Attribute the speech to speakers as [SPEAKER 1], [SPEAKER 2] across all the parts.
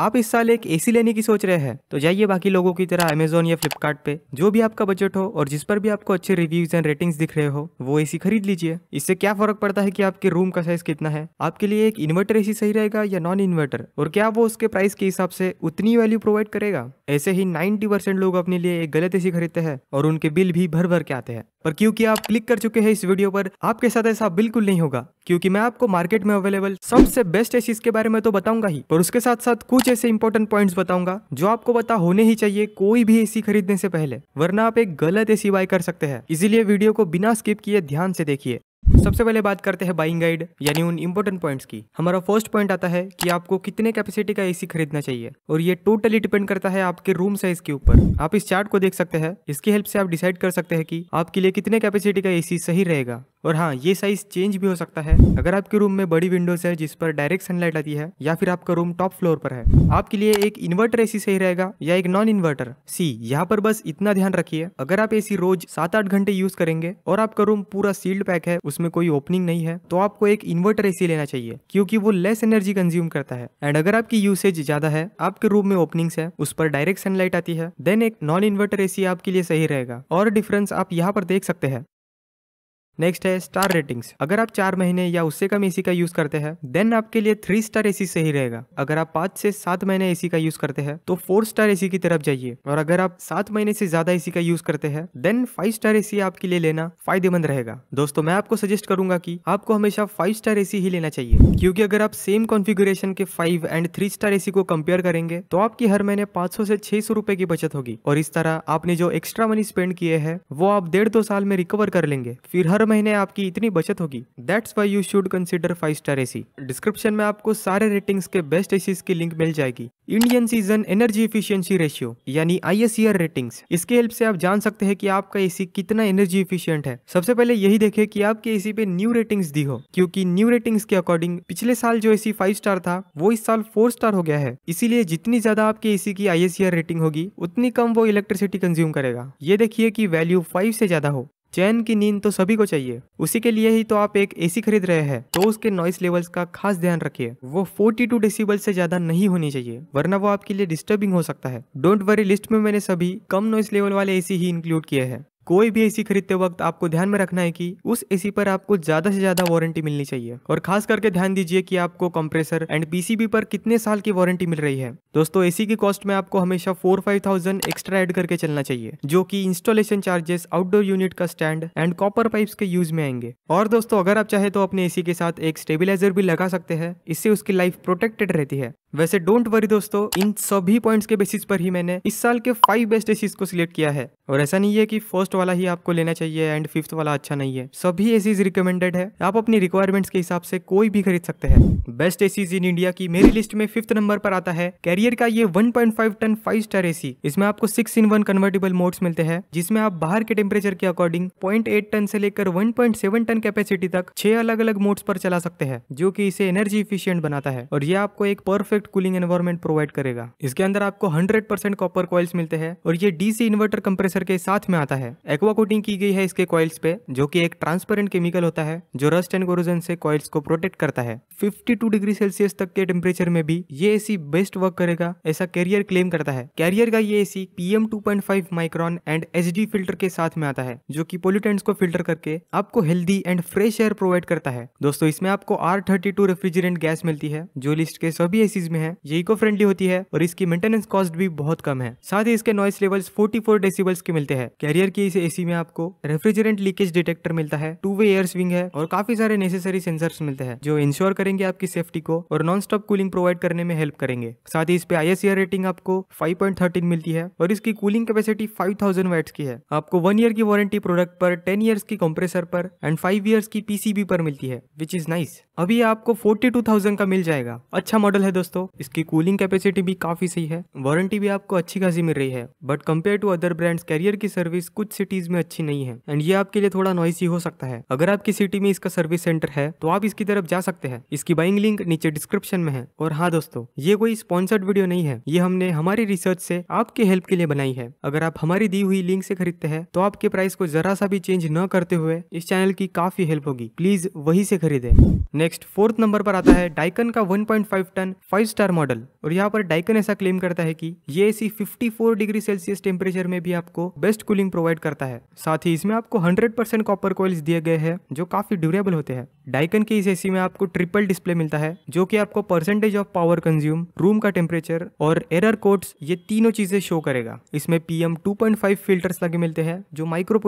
[SPEAKER 1] आप इस साल एक एसी लेने की सोच रहे हैं तो जाइए बाकी लोगों की तरह अमेजोन या फ्लिपकार्ट पे जो भी आपका बजट हो और जिस पर भी आपको अच्छे रिव्यूज एंड रेटिंग्स दिख रहे हो वो एसी खरीद लीजिए इससे क्या फर्क पड़ता है कि आपके रूम का साइज कितना है आपके लिए एक इन्वर्टर एसी सही रहेगा या नॉन इन्वर्टर और क्या वो उसके प्राइस के हिसाब से उतनी वैल्यू प्रोवाइड करेगा ऐसे ही 90% लोग अपने लिए एक गलत ए खरीदते हैं और उनके बिल भी भर भर के आते हैं पर क्योंकि आप क्लिक कर चुके हैं इस वीडियो पर आपके साथ ऐसा बिल्कुल नहीं होगा क्योंकि मैं आपको मार्केट में अवेलेबल सबसे बेस्ट एसी के बारे में तो बताऊंगा ही पर उसके साथ साथ कुछ ऐसे इंपॉर्टेंट पॉइंट्स बताऊंगा जो आपको पता होने ही चाहिए कोई भी एसी खरीदने से पहले वरना आप एक गलत एसी बाय कर सकते हैं इसीलिए वीडियो को बिना स्किप किए ध्यान से देखिए सबसे पहले बात करते हैं बाइंग गाइड यानी उन इम्पोर्टेंट पॉइंट्स की हमारा फर्स्ट पॉइंट आता है कि आपको कितने कैपेसिटी का एसी खरीदना चाहिए और ये टोटली डिपेंड करता है आपके रूम साइज के ऊपर आप इस चार्ट को देख सकते हैं इसकी हेल्प से आप डिसाइड कर सकते हैं कि आपके लिए कितने कैपेसिटी का एसी सही रहेगा और हाँ ये साइज चेंज भी हो सकता है अगर आपके रूम में बड़ी विंडोज है जिस पर डायरेक्ट सनलाइट आती है या फिर आपका रूम टॉप फ्लोर पर है आपके लिए एक इन्वर्टर एसी सही रहेगा या एक नॉन इन्वर्टर सी यहाँ पर बस इतना ध्यान रखिए अगर आप एसी रोज सात आठ घंटे यूज करेंगे और आपका रूम पूरा सील्ड पैक है उसमें कोई ओपनिंग नहीं है तो आपको एक इन्वर्टर एसी लेना चाहिए क्योंकि वो लेस एनर्जी कंज्यूम करता है एंड अगर आपकी यूसेज ज्यादा है आपके रूम में ओपनिंग है उस पर डायरेक्ट सनलाइट आती है देन एक नॉन इन्वर्टर एसी आपके लिए सही रहेगा और डिफरेंस आप यहाँ पर देख सकते हैं नेक्स्ट है स्टार रेटिंग्स अगर आप चार महीने या उससे कम एसी का यूज करते हैं देन आपके लिए थ्री स्टार एसी सही रहेगा अगर आप पांच से सात महीने एसी का यूज करते हैं तो फोर स्टार एसी की तरफ जाइए और अगर आप सात महीने से ज्यादा एसी का यूज करते हैं देन फाइव स्टार एसी आपके लिए लेना फायदेमंद रहेगा दोस्तों मैं आपको सजेस्ट करूंगा की आपको हमेशा फाइव स्टार एसी ही लेना चाहिए क्यूँकी अगर आप सेम कॉन्फिगुरेशन के five and three star AC को कम्पेयर करेंगे तो आपकी हर महीने पांच सौ से छह सौ की बचत होगी और इस तरह आपने जो एक्स्ट्रा मनी स्पेंड किए है वो आप डेढ़ दो साल में रिकवर कर लेंगे फिर हर महीने आपकी इतनी बचत होगी that's why you should consider five star AC description में आपको सारे रेटिंग्स के बेस्ट एसीज की लिंक मिल जाएगी Indian season energy efficiency ratio यानी आई रेटिंग्स e इसके हेल्प से आप जान सकते हैं कि आपका एसी कितना एनर्जी इफिशियंट है सबसे पहले यही देखे कि आपके एसी पे न्यू रेटिंग्स दी हो क्योंकि न्यू रेटिंग्स के अकॉर्डिंग पिछले साल जो एसी फाइव स्टार था वो इस साल फोर स्टार हो गया है इसीलिए जितनी ज्यादा आपके एसी की आई रेटिंग e होगी उतनी कम वो इलेक्ट्रिसिटी कंज्यूम करेगा ये देखिए कि वैल्यू फाइव से ज्यादा हो चैन की नींद तो सभी को चाहिए उसी के लिए ही तो आप एक एसी खरीद रहे हैं तो उसके नॉइस लेवल्स का खास ध्यान रखिए वो 42 टू से ज्यादा नहीं होनी चाहिए वरना वो आपके लिए डिस्टर्बिंग हो सकता है डोंट वरी लिस्ट में मैंने सभी कम नॉइस लेवल वाले एसी ही इंक्लूड किए हैं कोई भी एसी खरीदते वक्त आपको ध्यान में रखना है कि उस एसी पर आपको ज्यादा से ज्यादा वारंटी मिलनी चाहिए और खास करके ध्यान दीजिए कि आपको कंप्रेसर एंड पीसीबी पर कितने साल की वारंटी मिल रही है दोस्तों एसी की कॉस्ट में आपको हमेशा four five thousand extra add करके चलना चाहिए जो की इंस्टॉलेशन चार्जेस आउटडोर यूनिट का स्टैंड एंड कॉपर पाइप के यूज में आएंगे और दोस्तों अगर आप चाहे तो अपने एसी के साथ एक स्टेबिलाईजर भी लगा सकते हैं इससे उसकी लाइफ प्रोटेक्टेड रहती है वैसे डोंट वरी दोस्तों इन सभी पॉइंट्स के बेसिस पर ही मैंने इस साल के फाइव बेस्ट एसीज को सिलेक्ट किया है और ऐसा नहीं है कि फर्स्ट वाला ही आपको लेना चाहिए एंड फिफ्थ वाला अच्छा नहीं है सभी एसीज रिकमेंडेड है आप अपनी रिक्वायरमेंट्स के हिसाब से कोई भी खरीद सकते हैं बेस्ट एसीज इन इंडिया की मेरी लिस्ट में फिफ्थ नंबर पर आता है कैरियर का ये one ton five star AC इसमें आपको six in one convertible modes मिलते हैं जिसमें आप बाहर के टेम्परेचर के अकॉर्डिंग पॉइंट टन से लेकर वन टन कैपेसिटी तक छह अलग अलग मोड्स पर चला सकते हैं जो की इसे एनर्जी इफिशियंट बनाता है और ये आपको एक perfect perfect cooling environment provide करेगा इसके अंदर आपको 100% परसेंट कॉपर कॉइल्स मिलते हैं और ये डीसी इन्वर्टर कंप्रेसर के साथ में आता है एक्वा कोटिंग की गई है इसके कॉइल्स पे जो की एक ट्रांसपेरेंट केमिकल होता है जो रस्ट एंड कोरोजन से कॉइल्स को प्रोटेक्ट करता है फिफ्टी डिग्री सेल्सियस तक के टेम्परेचर में भी ये एसी बेस्ट वर्क करेगा ऐसा कैरियर क्लेम करता है कैरियर का ये AC PM 2.5 micron and H filter के साथ में आता है जो की पोल्यूटेंट्स को फिल्टर करके आपको healthy and fresh air provide करता है दोस्तों इसमें आपको आर थर्टी रेफ्रिजरेंट गैस मिलती है जो लिस्ट के सभी एसीज सीरीज में है ये इको फ्रेंडली होती है और इसकी मेंटेनेंस कॉस्ट भी बहुत कम है साथ ही इसके नॉइस लेवल्स 44 डेसीबल्स के मिलते हैं कैरियर की इस एसी में आपको रेफ्रिजरेंट लीकेज डिटेक्टर मिलता है टू वे एयर स्विंग है और काफी सारे नेसेसरी सेंसर मिलते हैं जो इंश्योर करेंगे आपकी सेफ्टी को और नॉन स्टॉप कूलिंग प्रोवाइड करने में हेल्प करेंगे साथ ही इस पे आई रेटिंग आपको फाइव मिलती है और इसकी कूलिंग कैपेसिटी फाइव थाउजेंड की है आपको वन ईयर की वारंटी प्रोडक्ट पर टेन ईयर्स की कंप्रेसर पर एंड फाइव ईयर्स की पीसीबी पर मिलती है विच इज नाइस अभी आपको 42,000 का मिल जाएगा अच्छा मॉडल है दोस्तों दोस्तों इसकी कूलिंग कैपेसिटी भी काफी सही है वारंटी भी आपको अच्छी खासी मिल रही है but compare to other brands Carrier की सर्विस कुछ सिटीज में अच्छी नहीं है एंड ये आपके लिए थोड़ा नॉइसी हो सकता है अगर आपकी सिटी में इसका सर्विस सेंटर है तो आप इसकी तरफ जा सकते हैं इसकी बाइंग लिंक नीचे डिस्क्रिप्शन में है और हाँ दोस्तों ये कोई स्पॉन्सर्ड वीडियो नहीं है ये हमने हमारी रिसर्च से आपके हेल्प के लिए बनाई है अगर आप हमारी दी हुई लिंक से खरीदते हैं तो आपके प्राइस को जरा सा भी चेंज न करते हुए इस चैनल की काफी हेल्प होगी प्लीज वही से खरीदे नेक्स्ट फोर्थ नंबर पर आता है डाइकन का 1.5 टन 5 स्टार मॉडल और यहाँ पर डाइकन ऐसा क्लेम करता है कि ये एसी 54 डिग्री सेल्सियस टेम्परेचर में भी आपको बेस्ट कूलिंग प्रोवाइड करता है साथ ही इसमें आपको 100 परसेंट कॉपर कोयल्स दिए गए हैं जो काफी ड्यूरेबल होते हैं डाइकन के इस एसी में आपको ट्रिपल डिस्प्ले मिलता है जो की आपको percentage of power consume room का टेम्परेचर और एरर कोड्स ये तीनों चीजें शो करेगा इसमें पीएम 2.5 फिल्टर्स लगे मिलते हैं जो माइक्रो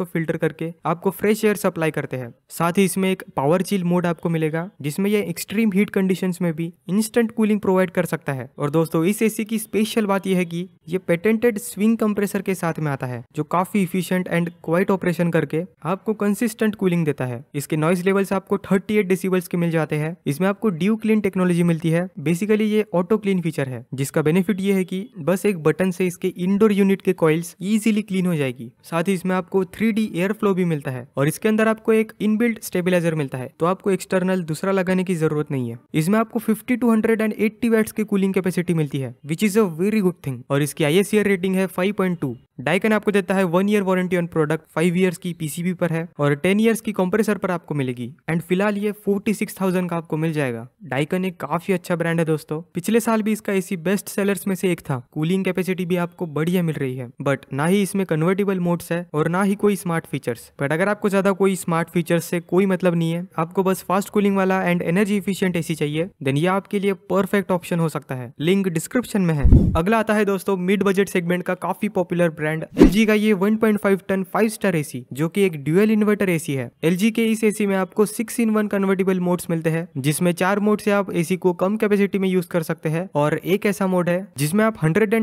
[SPEAKER 1] को फिल्टर करके आपको फ्रेश एयर सप्लाई करते हैं साथ ही इसमें एक पावर चील मोड आपको मिलेगा जिसमें यह एक्सट्रीम हीट कंडीशन में भी इंस्टेंट कूलिंग कूलिंग प्रोवाइड कर सकता है और दोस्तों इस एसी की स्पेशल बात यह है कि ये पेटेंटेड स्विंग कंप्रेसर के साथ में आता है जो काफी इफिशियंट एंड क्वाइट ऑपरेशन करके आपको कंसिस्टेंट कूलिंग देता है इसके नॉइस लेवल्स आपको 38 एट डेसिबल्स के मिल जाते हैं इसमें आपको ड्यू क्लीन टेक्नोलॉजी मिलती है बेसिकली ये ऑटो क्लीन फीचर है जिसका बेनिफिट ये है की बस एक बटन से इसके इंडोर यूनिट के कॉइल्स इजिली क्लीन हो जाएगी साथ ही इसमें आपको थ्री एयर फ्लो भी मिलता है और इसके अंदर आपको एक इनबिल्ट स्टेबिलाईजर मिलता है तो आपको एक्सटर्नल दूसरा लगाने की जरूरत नहीं है इसमें आपको fifty two hundred and eighty watts की कूलिंग कैपेसिटी मिलती है which is a very good thing और इसकी इसकी आई रेटिंग है 5.2 पॉइंट डाइकन आपको देता है one year warranty on product five years की पीसीबी पर है और टेन ईयर्स की कंप्रेसर पर आपको मिलेगी एंड फिलहाल ये 46,000 का आपको मिल जाएगा डाइकन एक काफी अच्छा ब्रांड है दोस्तों पिछले साल भी इसका एसी बेस्ट सेलर्स में से एक था कूलिंग कैपेसिटी भी आपको बढ़िया मिल रही है बट ना ही इसमें कन्वर्टेबल मोड्स है और ना ही कोई स्मार्ट फीचर्स बट अगर आपको ज्यादा कोई स्मार्ट फीचर्स से कोई मतलब नहीं है आपको बस फास्ट कूलिंग वाला एंड एनर्जी इफिशियंट ए चाहिए देन ये आपके लिए परफेक्ट ऑप्शन हो सकता है लिंक डिस्क्रिप्शन में है अगला आता है दोस्तों मिड बजट सेगमेंट का काफी पॉपुलर ब्रांड एल का ये 1.5 टन 5 स्टार एसी जो कि एक ड्यूएल इन्वर्टर एसी है एल के इस एसी में आपको 6 इन वन कन्वर्टेबल मोड्स मिलते हैं जिसमें चार मोड से आप एसी को कम कैपेसिटी में यूज कर सकते हैं और एक ऐसा मोड है जिसमें आप हंड्रेड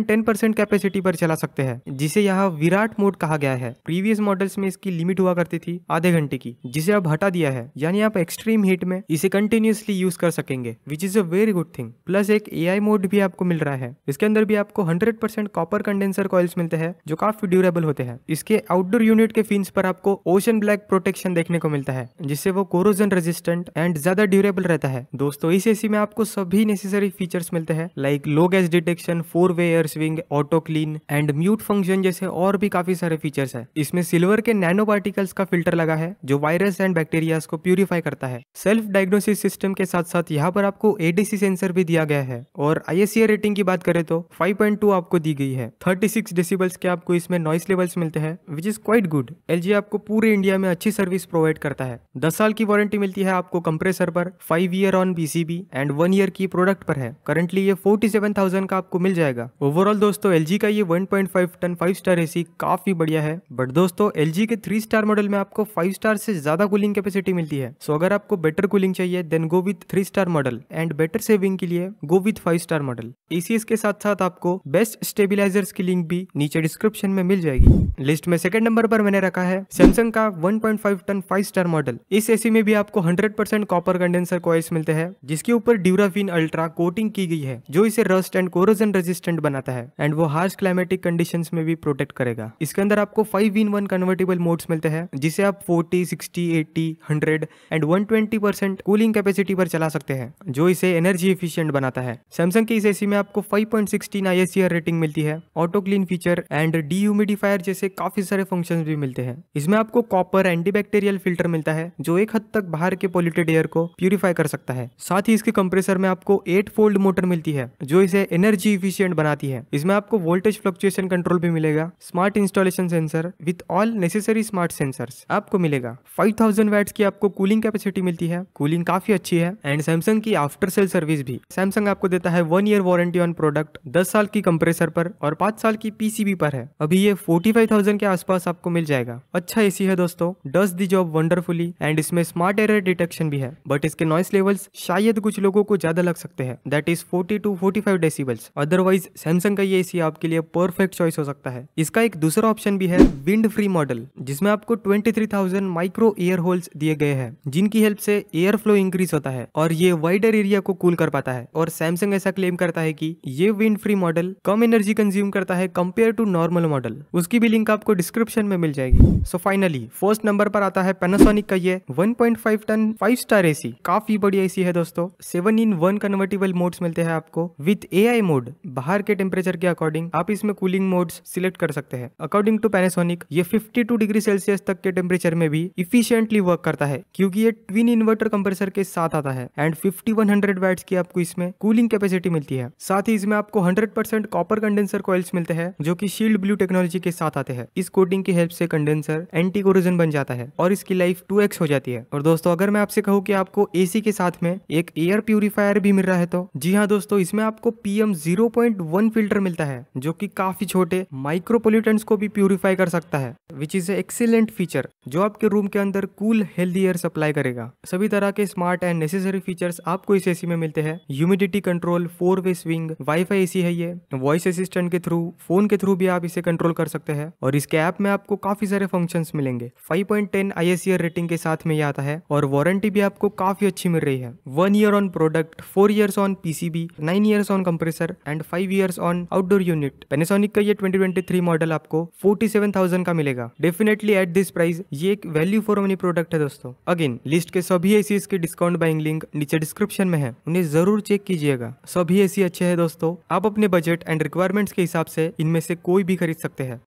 [SPEAKER 1] कैपेसिटी पर चला सकते हैं जिसे यहाँ विराट मोड कहा गया है प्रीवियस मॉडल्स में इसकी लिमिट हुआ करती थी आधे घंटे की जिसे अब हटा दिया है यानी आप एक्सट्रीम हीट में इसे कंटिन्यूसली यूज कर सकेंगे which is a very good thing plus एक ए मोड भी आपको मिल रहा है इसके अंदर भी आपको hundred percent copper condenser coils मिलते हैं जो काफी ड्यूरेबल होते हैं इसके आउटडोर यूनिट के फिन्स पर आपको ओशन ब्लैक प्रोटेक्शन देखने को मिलता है जिससे वो कोरोजन रेजिस्टेंट एंड ज्यादा ड्यूरेबल रहता है दोस्तों इस एसी में आपको सभी नेसेसरी फीचर्स मिलते हैं like low gas detection four way air swing auto clean and mute function जैसे और भी काफी सारे फीचर्स है इसमें सिल्वर के नैनो पार्टिकल्स का फिल्टर लगा है जो वायरस एंड बैक्टीरिया को प्यूरिफाई करता है सेल्फ डायग्नोसिस सिस्टम के साथ साथ यहाँ पर आपको एडीसी सेंसर भी दिया गया है और आई रेटिंग की बात करें तो फाइव आपको आपको दी गई है 36 सिक्स डेसीबल्स के आपको इसमें नॉइस लेवल्स मिलते हैं which is quite good L आपको पूरे इंडिया में अच्छी सर्विस प्रोवाइड करता है दस साल की वारंटी मिलती है आपको कंप्रेसर पर five year on BCB and one year की प्रोडक्ट पर है करंटली ये फोर्टी सेवन थाउजेंड का आपको मिल जाएगा ओवरऑल दोस्तों एल का ये one point five ton five star AC काफी बढ़िया है बट दोस्तों एल के थ्री स्टार मॉडल में आपको फाइव स्टार से ज्यादा कूलिंग कैपेसिटी मिलती है सो अगर आपको बेटर कूलिंग चाहिए then go with three star model and better saving के लिए go with five star model ACs के साथ साथ आपको बेस्ट स्टेबिलाईजर्स की लिंक भी नीचे डिस्क्रिप्शन में मिल जाएगी लिस्ट में सेकंड नंबर पर मैंने रखा है सैमसंग का 1.5 टन 5 स्टार मॉडल इस एसी में भी आपको 100% परसेंट कॉपर कंडेंसर कॉइल्स मिलते हैं जिसके ऊपर ड्यूराफिन अल्ट्रा कोटिंग की गई है जो इसे रस्ट एंड कोरोजन रेजिस्टेंट बनाता है एंड वो हार्श क्लाइमेटिक कंडीशन में भी प्रोटेक्ट करेगा इसके अंदर आपको five in one convertible modes मिलते हैं जिसे आप forty sixty eighty hundred and one twenty percent cooling capacity पर चला सकते हैं जो इसे एनर्जी एफिशिएंट बनाता है सैमसंग के इस एसी में आपको फाइव पॉइंट रेटिंग सेटिंग मिलती है auto clean feature and dehumidifier जैसे काफी सारे फंक्शंस भी मिलते हैं इसमें आपको कॉपर एंटीबैक्टीरियल फिल्टर मिलता है जो एक हद तक बाहर के पोल्यूटेड एयर को प्यूरिफाई कर सकता है साथ ही इसके कंप्रेसर में आपको एट फोल्ड मोटर मिलती है जो इसे एनर्जी इफिशियंट बनाती है इसमें आपको वोल्टेज फ्लक्चुएशन कंट्रोल भी मिलेगा smart installation sensor with all necessary smart sensor आपको मिलेगा फाइव थाउजेंड की आपको कूलिंग कैपेसिटी मिलती है कूलिंग काफी अच्छी है एंड सैमसंग की आफ्टर सेल सर्विस भी सैमसंग आपको देता है one year warranty on product दस साल की कंप्रेसर प्रोसेसर पर और पांच साल की पीसीबी पर है अभी ये 45,000 के आसपास आपको मिल जाएगा अच्छा एसी है दोस्तों does the job wonderfully and इसमें स्मार्ट एरर डिटेक्शन भी है बट इसके नॉइस लेवल्स शायद कुछ लोगों को ज्यादा लग सकते हैं that is forty two forty five decibels otherwise Samsung का ये एसी आपके लिए परफेक्ट चॉइस हो सकता है इसका एक दूसरा ऑप्शन भी है विंड फ्री मॉडल जिसमें आपको ट्वेंटी माइक्रो एयर होल्स दिए गए हैं जिनकी हेल्प से एयर फ्लो इंक्रीज होता है और ये वाइडर एरिया को कूल कर पाता है और सैमसंग ऐसा क्लेम करता है कि ये विंड फ्री मॉडल कम एनर्जी एनर्जी कंज्यूम करता है कंपेयर टू नॉर्मल मॉडल उसकी भी लिंक आपको डिस्क्रिप्शन में मिल जाएगी सो फाइनली फर्स्ट नंबर पर आता है पेनासोनिक का ये 1.5 टन 5 स्टार एसी काफी बड़ी एसी है दोस्तों seven in one convertible modes मिलते हैं आपको विथ ए मोड बाहर के टेम्परेचर के अकॉर्डिंग आप इसमें कूलिंग मोड्स सिलेक्ट कर सकते हैं अकॉर्डिंग टू पेनासोनिक ये फिफ्टी डिग्री सेल्सियस तक के टेम्परेचर में भी इफिशियंटली वर्क करता है क्यूँकी ये ट्विन इन्वर्टर कंप्रेसर के साथ आता है एंड फिफ्टी वन की आपको इसमें कूलिंग कैपेसिटी मिलती है साथ ही इसमें आपको 100% कॉपर कंडेंसर कॉइल्स मिलते हैं जो कि शील्ड ब्लू टेक्नोलॉजी के साथ आते हैं इस कोटिंग की हेल्प से कंडेंसर एंटी कोरोजन बन जाता है और इसकी लाइफ टू हो जाती है और दोस्तों अगर मैं आपसे कहूँ की आपको ए के साथ में एक एयर प्यूरिफायर भी मिल रहा है तो जी हाँ दोस्तों इसमें आपको पीएम जीरो फिल्टर मिलता है जो की काफी छोटे माइक्रोपोलिटन को भी प्यूरिफाई कर सकता है विच इज एक्सीलेंट फीचर जो आपके रूम के अंदर कूल हेल्दी एयर सप्लाई करेगा सभी तरह के स्मार्ट एंड नेसेसरी फीचर्स आपको इस एसी में मिलते हैं humidity control four way swing WiFi AC है ये वॉइस एसी असिस्टेंट के थ्रू फोन के थ्रू भी आप इसे कंट्रोल कर सकते हैं और इसके ऐप में आपको काफी सारे फंक्शन मिलेंगे 5.10 पॉइंट रेटिंग के साथ में ये आता है और वारंटी भी आपको काफी अच्छी मिल रही है one year on product four year on PCB nine years on compressor and five years on outdoor unit Panasonic का ये ट्वेंटी मॉडल आपको फोर्टी का मिलेगा डेफिनेटली एट दिस प्राइस ये एक वैल्यू फॉर मनी प्रोडक्ट है दोस्तों अगेन लिस्ट के सभी एसी के डिस्काउंट बाइंग लिंक नीचे डिस्क्रिप्शन में है उन्हें जरूर चेक कीजिएगा सभी एसी अच्छे है दोस्तों आप अपने बजट एंड रिक्वायर रिक्वायरमेंट्स के हिसाब से इनमें से कोई भी खरीद सकते हैं